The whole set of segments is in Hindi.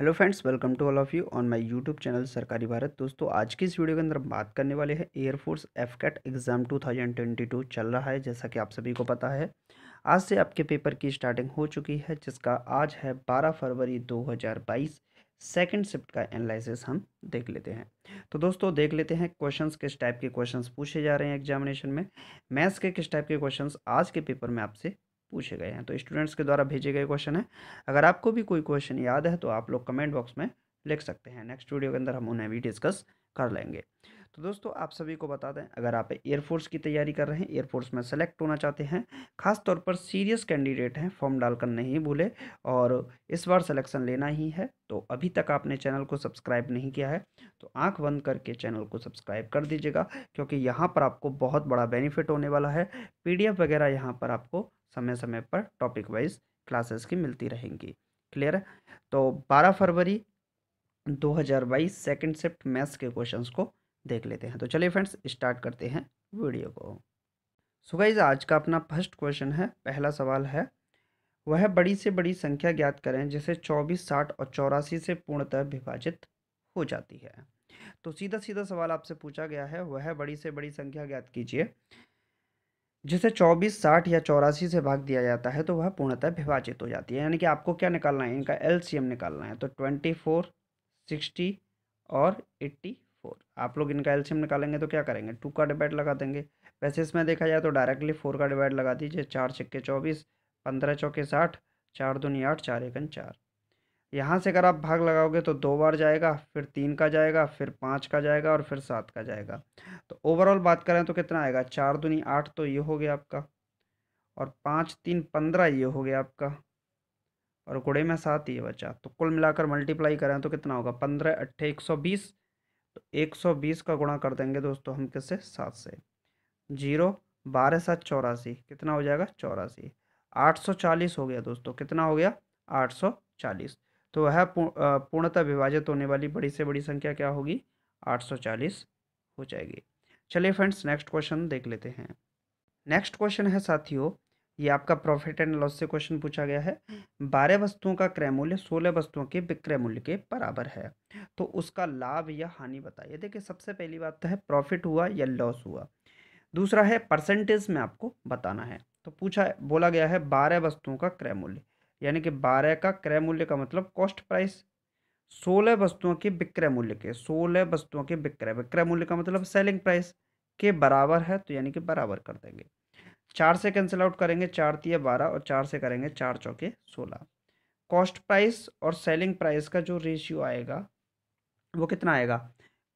hello friends welcome to all of you on my YouTube channel Sarkari Bharat दोस्तों आज की इस वीडियो के अंदर बात करने वाले हैं एयरफोर्स एफ कैट एग्ज़ाम 2022 चल रहा है जैसा कि आप सभी को पता है आज से आपके पेपर की स्टार्टिंग हो चुकी है जिसका आज है 12 फरवरी 2022 सेकेंड शिफ्ट का एनालिसिस हम देख लेते हैं तो दोस्तों देख लेते हैं क्वेश्चंस किस टाइप के क्वेश्चंस पूछे जा रहे हैं एग्जामिनेशन में मैथ्स के किस टाइप के क्वेश्चंस आज के पेपर में आपसे पूछे गए हैं तो स्टूडेंट्स के द्वारा भेजे गए क्वेश्चन हैं अगर आपको भी कोई क्वेश्चन याद है तो आप लोग कमेंट बॉक्स में लिख सकते हैं नेक्स्ट वीडियो के अंदर हम उन्हें भी डिस्कस कर लेंगे तो दोस्तों आप सभी को बता दें अगर आप एयरफोर्स की तैयारी कर रहे हैं एयरफोर्स में सेलेक्ट होना चाहते हैं खास तौर पर सीरियस कैंडिडेट हैं फॉर्म डालकर नहीं भूले और इस बार सिलेक्शन लेना ही है तो अभी तक आपने चैनल को सब्सक्राइब नहीं किया है तो आंख बंद करके चैनल को सब्सक्राइब कर दीजिएगा क्योंकि यहाँ पर आपको बहुत बड़ा बेनिफिट होने वाला है पी वगैरह यहाँ पर आपको समय समय पर टॉपिक वाइज क्लासेस की मिलती रहेंगी क्लियर तो 12 फरवरी 2022 हज़ार बाईस सेकेंड शिफ्ट मैथ्स के क्वेश्चन को देख लेते हैं तो चलिए फ्रेंड्स स्टार्ट करते हैं वीडियो को सो आज का अपना फर्स्ट क्वेश्चन है पहला सवाल है वह बड़ी से बड़ी संख्या ज्ञात करें जिसे चौबीस साठ और चौरासी से पूर्णतः विभाजित हो जाती है तो सीधा सीधा सवाल आपसे पूछा गया है वह बड़ी से बड़ी संख्या ज्ञात कीजिए जिसे 24, 60 या चौरासी से भाग दिया जाता है तो वह पूर्णतः विभाजित हो जाती है यानी कि आपको क्या निकालना है इनका एलसीएम निकालना है तो 24, 60 और 84 आप लोग इनका एलसीएम निकालेंगे तो क्या करेंगे टू का डिवाइड लगा देंगे वैसे इसमें देखा जाए तो डायरेक्टली फोर का डिवाइड लगा दीजिए चार छक्के चौबीस पंद्रह चौके साठ चार दूनी आठ चार एकन चार यहाँ से अगर आप भाग लगाओगे तो दो बार जाएगा फिर तीन का जाएगा फिर पाँच का जाएगा और फिर सात का जाएगा तो ओवरऑल बात करें तो कितना आएगा चार दुनी आठ तो ये हो गया आपका और पाँच तीन पंद्रह ये हो गया आपका और गुड़े में सात ये बचा तो कुल मिलाकर मल्टीप्लाई करें तो कितना होगा पंद्रह अट्ठे एक सौ बीस तो एक सौ बीस का गुणा कर देंगे दोस्तों हम किससे सात से जीरो बारह सात चौरासी कितना हो जाएगा चौरासी आठ सौ चालीस हो गया दोस्तों कितना हो गया आठ सौ चालीस तो वह पूर्णतः विभाजित होने वाली बड़ी से बड़ी संख्या क्या होगी 840 हो जाएगी चलिए फ्रेंड्स नेक्स्ट क्वेश्चन देख लेते हैं नेक्स्ट क्वेश्चन है साथियों ये आपका प्रॉफिट एंड लॉस से क्वेश्चन पूछा गया है बारह वस्तुओं का क्रय मूल्य सोलह वस्तुओं के विक्रय मूल्य के बराबर है तो उसका लाभ या हानि बताइए देखिए सबसे पहली बात तो है प्रॉफिट हुआ या लॉस हुआ दूसरा है परसेंटेज में आपको बताना है तो पूछा बोला गया है बारह वस्तुओं का क्रय मूल्य यानी कि बारह का क्रय मूल्य का मतलब कॉस्ट प्राइस सोलह वस्तुओं के विक्रय मूल्य के सोलह वस्तुओं के विक्रय विक्रय मूल्य का मतलब सेलिंग प्राइस के बराबर है तो यानी कि बराबर कर देंगे चार से कैंसिल आउट करेंगे चार तीय बारह और चार से करेंगे चार चौके सोलह कॉस्ट प्राइस और सेलिंग प्राइस का जो रेशियो आएगा वो कितना आएगा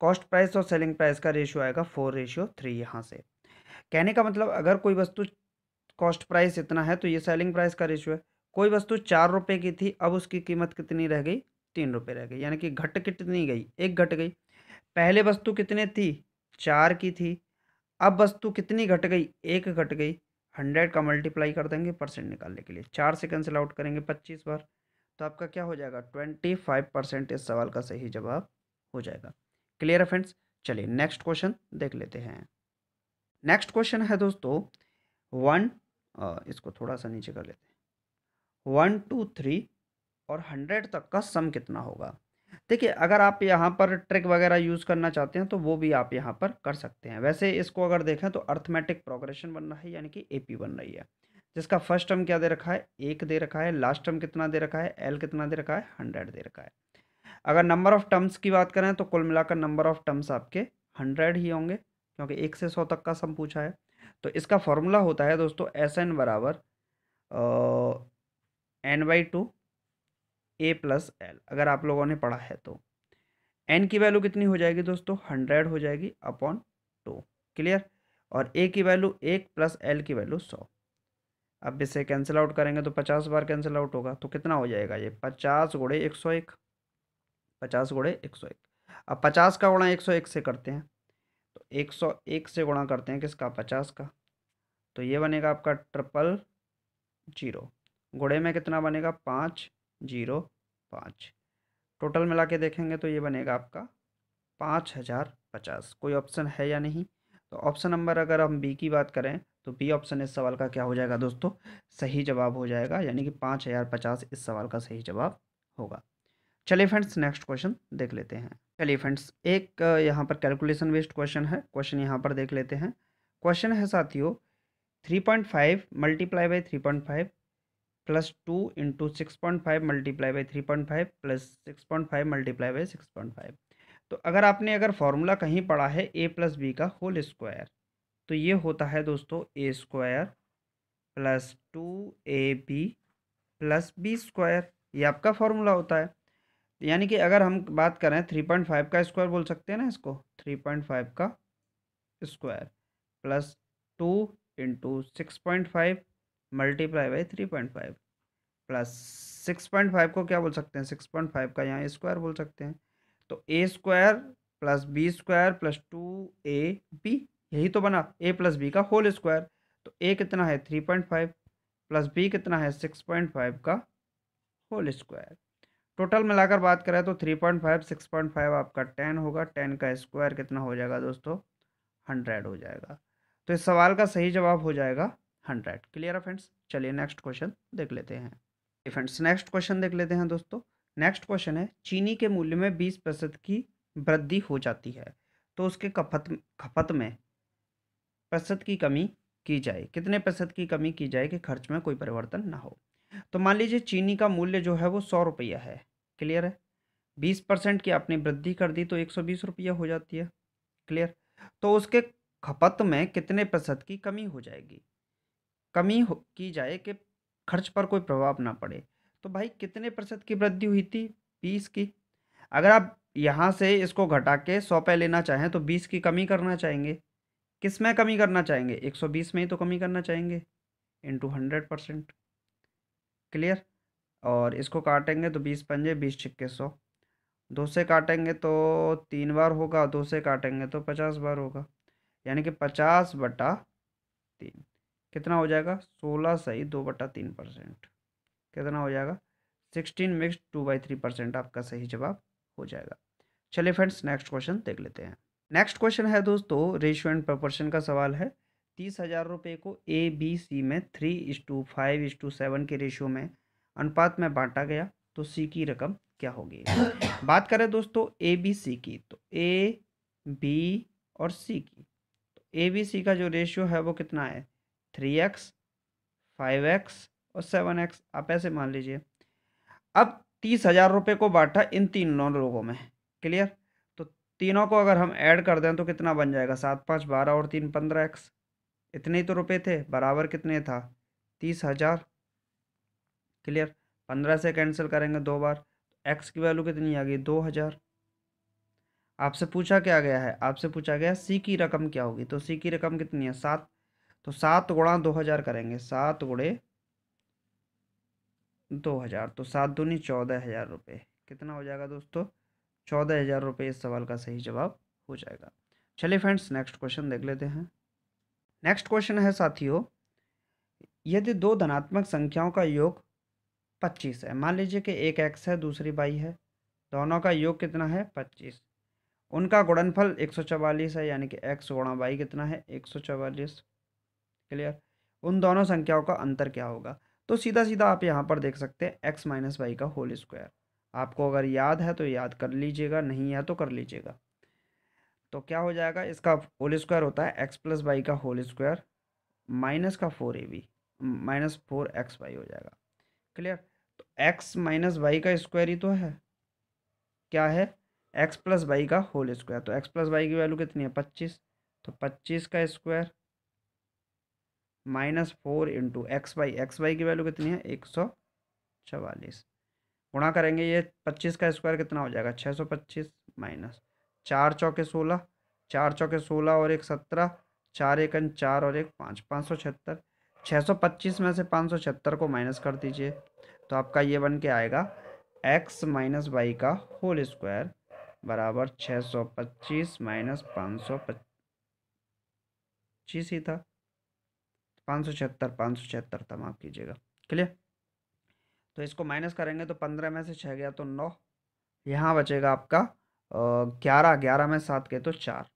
कॉस्ट प्राइस और सेलिंग प्राइस का रेशियो आएगा फोर रेशियो थ्री यहाँ से कहने का मतलब अगर कोई वस्तु कॉस्ट प्राइस इतना है तो ये सेलिंग प्राइस का रेशियो है कोई वस्तु चार रुपये की थी अब उसकी कीमत कितनी रह गई तीन रुपये रह गई यानी कि घट कितनी गई एक घट गई पहले वस्तु कितने थी चार की थी अब वस्तु कितनी घट गई एक घट गई हंड्रेड का मल्टीप्लाई कर देंगे परसेंट निकालने के लिए चार से कैंसिल आउट करेंगे पच्चीस बार तो आपका क्या हो जाएगा ट्वेंटी फाइव परसेंट इस सवाल का सही जवाब हो जाएगा क्लियर है फ्रेंड्स चलिए नेक्स्ट क्वेश्चन देख लेते हैं नेक्स्ट क्वेश्चन है दोस्तों वन इसको थोड़ा सा नीचे कर लेते हैं वन टू थ्री और हंड्रेड तक का सम कितना होगा देखिए अगर आप यहाँ पर ट्रिक वगैरह यूज़ करना चाहते हैं तो वो भी आप यहाँ पर कर सकते हैं वैसे इसको अगर देखें तो अर्थमेटिक प्रोग्रेशन बन रहा है यानी कि ए बन रही है जिसका फर्स्ट टर्म क्या दे रखा है एक दे रखा है लास्ट टर्म कितना दे रखा है एल कितना दे रखा है हंड्रेड दे रखा है अगर नंबर ऑफ़ टर्म्स की बात करें तो कुल मिलाकर नंबर ऑफ़ टर्म्स आपके हंड्रेड ही होंगे क्योंकि एक से सौ तक का सम पूछा है तो इसका फॉर्मूला होता है दोस्तों एस एन बराबर N by two A plus L अगर आप लोगों ने पढ़ा है तो एन की वैल्यू कितनी हो जाएगी दोस्तों हंड्रेड हो जाएगी अपॉन टू क्लियर और ए की वैल्यू एक प्लस एल की वैल्यू सौ अब इसे कैंसिल आउट करेंगे तो पचास बार कैंसिल आउट होगा तो कितना हो जाएगा ये पचास गुड़े एक सौ एक पचास गुड़े एक सौ एक अब पचास का गुणा एक सौ एक से करते हैं तो एक सौ एक से गुणा करते हैं किसका पचास का तो ये बनेगा आपका ट्रिपल जीरो गुड़े में कितना बनेगा पाँच जीरो पाँच टोटल मिला के देखेंगे तो ये बनेगा आपका पाँच हज़ार पचास कोई ऑप्शन है या नहीं तो ऑप्शन नंबर अगर हम बी की बात करें तो बी ऑप्शन इस सवाल का क्या हो जाएगा दोस्तों सही जवाब हो जाएगा यानी कि पाँच हज़ार पचास इस सवाल का सही जवाब होगा चलिए फ्रेंड्स नेक्स्ट क्वेश्चन देख लेते हैं चलिए फ्रेंड्स एक यहाँ पर कैलकुलेशन बेस्ड क्वेश्चन है क्वेश्चन यहाँ पर देख लेते हैं क्वेश्चन है साथियों three point five multiply by three point five plus two into six point five multiply by three point five plus six point five multiply by six point five तो अगर आपने अगर फार्मूला कहीं पढ़ा है ए प्लस बी का होल स्क्वायर तो ये होता है दोस्तों A square plus two A B plus B square ये आपका फार्मूला होता है यानी कि अगर हम बात करें थ्री पॉइंट फाइव का स्क्वायर बोल सकते हैं ना इसको थ्री पॉइंट फाइव का square plus two into six point five multiply by three point five plus six point five को क्या बोल सकते हैं सिक्स पॉइंट फाइव का यहाँ स्क्वायर बोल सकते हैं तो A square plus B square plus two A B यही तो बना ए प्लस बी का होल स्क्वायर तो ए कितना है three point five plus B कितना है सिक्स पॉइंट फाइव का होल स्क्वायर टोटल मिलाकर बात करें तो three point five six point five आपका टेन होगा टेन का स्क्वायर कितना हो जाएगा दोस्तों हंड्रेड हो जाएगा तो इस सवाल का सही जवाब हो जाएगा हंड्रेड क्लियर है फ्रेंड्स चलिए नेक्स्ट क्वेश्चन देख लेते हैं फ्रेंड्स नेक्स्ट क्वेश्चन देख लेते हैं दोस्तों नेक्स्ट क्वेश्चन है चीनी के मूल्य में बीस प्रतिशत की वृद्धि हो जाती है तो उसके खपत खपत में प्रतिशत की कमी की जाए कितने प्रतिशत की कमी की जाए कि खर्च में कोई परिवर्तन ना हो तो मान लीजिए चीनी का मूल्य जो है वो सौ रुपया है क्लियर है बीस परसेंट की आपने वृद्धि कर दी तो एक सौ बीस रुपया हो जाती है क्लियर तो उसके खपत में कितने प्रतिशत की कमी हो जाएगी कमी की जाए कि खर्च पर कोई प्रभाव ना पड़े तो भाई कितने प्रतिशत की वृद्धि हुई थी बीस की अगर आप यहाँ से इसको घटा के सौ पे लेना चाहें तो बीस की कमी करना चाहेंगे किस में कमी करना चाहेंगे एक सौ बीस में ही तो कमी करना चाहेंगे इंटू हंड्रेड परसेंट क्लियर और इसको काटेंगे तो बीस पंजे बीस छिक्के सौ दो से काटेंगे तो तीन बार होगा दो से काटेंगे तो पचास बार होगा यानी कि पचास बटा तीन कितना हो जाएगा सोलह सही दो बटा तीन परसेंट कितना हो जाएगा sixteen mix two by three percent आपका सही जवाब हो जाएगा चलिए फ्रेंड्स नेक्स्ट क्वेश्चन देख लेते हैं नेक्स्ट क्वेश्चन है दोस्तों रेशियो एंड प्रपोर्शन का सवाल है तीस हज़ार रुपये को ए बी सी में three is to five is to seven के रेशियो में अनुपात में बांटा गया तो सी की रकम क्या होगी बात करें दोस्तों ए बी सी की तो ए बी और सी की तो ए बी सी का जो रेशियो है वो कितना है थ्री एक्स फाइव एक्स और सेवन एक्स आप ऐसे मान लीजिए अब तीस हज़ार रुपये को बांटा इन तीन लोगों में क्लियर तो तीनों को अगर हम ऐड कर दें तो कितना बन जाएगा सात पाँच बारह और तीन पंद्रह एक्स इतने ही तो रुपये थे बराबर कितने था तीस हज़ार क्लियर पंद्रह से कैंसिल करेंगे दो बार एक्स की वैल्यू कितनी आ गई दो हज़ार आपसे पूछा क्या गया है आपसे पूछा गया सी की रकम क्या होगी तो सी की रकम कितनी है सात तो सात गुणा दो हज़ार करेंगे सात गुड़े दो हज़ार तो सात दूनी चौदह हज़ार रुपये कितना हो जाएगा दोस्तों चौदह हज़ार रुपये इस सवाल का सही जवाब हो जाएगा चलिए फ्रेंड्स नेक्स्ट क्वेश्चन देख लेते हैं नेक्स्ट क्वेश्चन है साथियों यदि दो धनात्मक संख्याओं का योग पच्चीस है मान लीजिए कि एक एक्स है दूसरी बाई है दोनों का योग कितना है पच्चीस उनका गुणनफल एक सौ चवालीस है यानी कि एक्स गुणा बाई कितना है एक सौ चवालीस क्लियर उन दोनों संख्याओं का अंतर क्या होगा तो सीधा सीधा आप यहाँ पर देख सकते हैं एक्स माइनस वाई का होल स्क्वायर आपको अगर याद है तो याद कर लीजिएगा नहीं है तो कर लीजिएगा तो क्या हो जाएगा इसका होल स्क्वायर होता है एक्स प्लस वाई का होल स्क्वायर माइनस का four A B minus four X Y हो जाएगा क्लियर तो एक्स माइनस वाई का स्क्वायर ही तो है क्या है एक्स प्लस वाई का होल स्क्वायर तो एक्स प्लस वाई की वैल्यू कितनी है पच्चीस तो पच्चीस का square minus four into X Y X Y की वैल्यू कितनी है एक सौ चवालीस गुणा करेंगे ये पच्चीस का स्क्वायर कितना हो जाएगा छः सौ पच्चीस माइनस चार चौके सोलह चार चौके सोलह और एक सत्रह चार एक अन चार और एक पाँच पाँच सौ छिहत्तर छः सौ पच्चीस में से पाँच सौ छिहत्तर को माइनस कर दीजिए तो आपका ये बन के आएगा एक्स माइनस वाई का होल स्क्वायर बराबर छः सौ पच्चीस माइनस पाँच सौ पच्चीस ही था पाँच सौ छिहत्तर पाँच सौ छिहत्तर था माफ़ कीजिएगा क्लियर तो इसको माइनस करेंगे तो पंद्रह में से छः गया तो नौ यहाँ बचेगा आपका ग्यारह ग्यारह में सात गए तो चार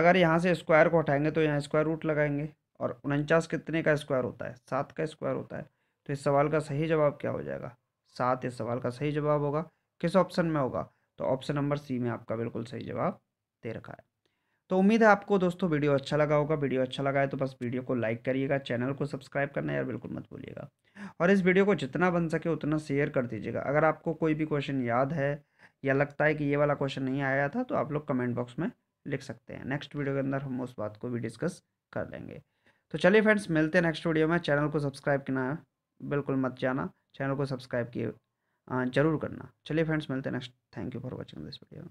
अगर यहाँ से स्क्वायर को हटाएंगे तो यहाँ स्क्वायर रूट लगाएंगे और उनचास कितने का स्क्वायर होता है सात का स्क्वायर होता है तो इस सवाल का सही जवाब क्या हो जाएगा सात इस सवाल का सही जवाब होगा किस ऑप्शन में होगा तो ऑप्शन नंबर सी में आपका बिल्कुल सही जवाब दे रखा है तो उम्मीद है आपको दोस्तों वीडियो अच्छा लगा होगा वीडियो अच्छा लगा है तो बस वीडियो को लाइक करिएगा चैनल को सब्सक्राइब करना यार बिल्कुल मत भूलिएगा और इस वीडियो को जितना बन सके उतना शेयर कर दीजिएगा अगर आपको कोई भी क्वेश्चन याद है या लगता है कि ये वाला क्वेश्चन नहीं आया था तो आप लोग कमेंट बॉक्स में लिख सकते हैं नेक्स्ट वीडियो के अंदर हम उस बात को भी डिस्कस कर लेंगे तो चलिए फ्रेंड्स मिलते हैं नेक्स्ट वीडियो में चैनल को सब्सक्राइब करना बिल्कुल मत जाना चैनल को सब्सक्राइब किए जरूर करना चलिए फ्रेंड्स मिलते हैं next thank you for watching this video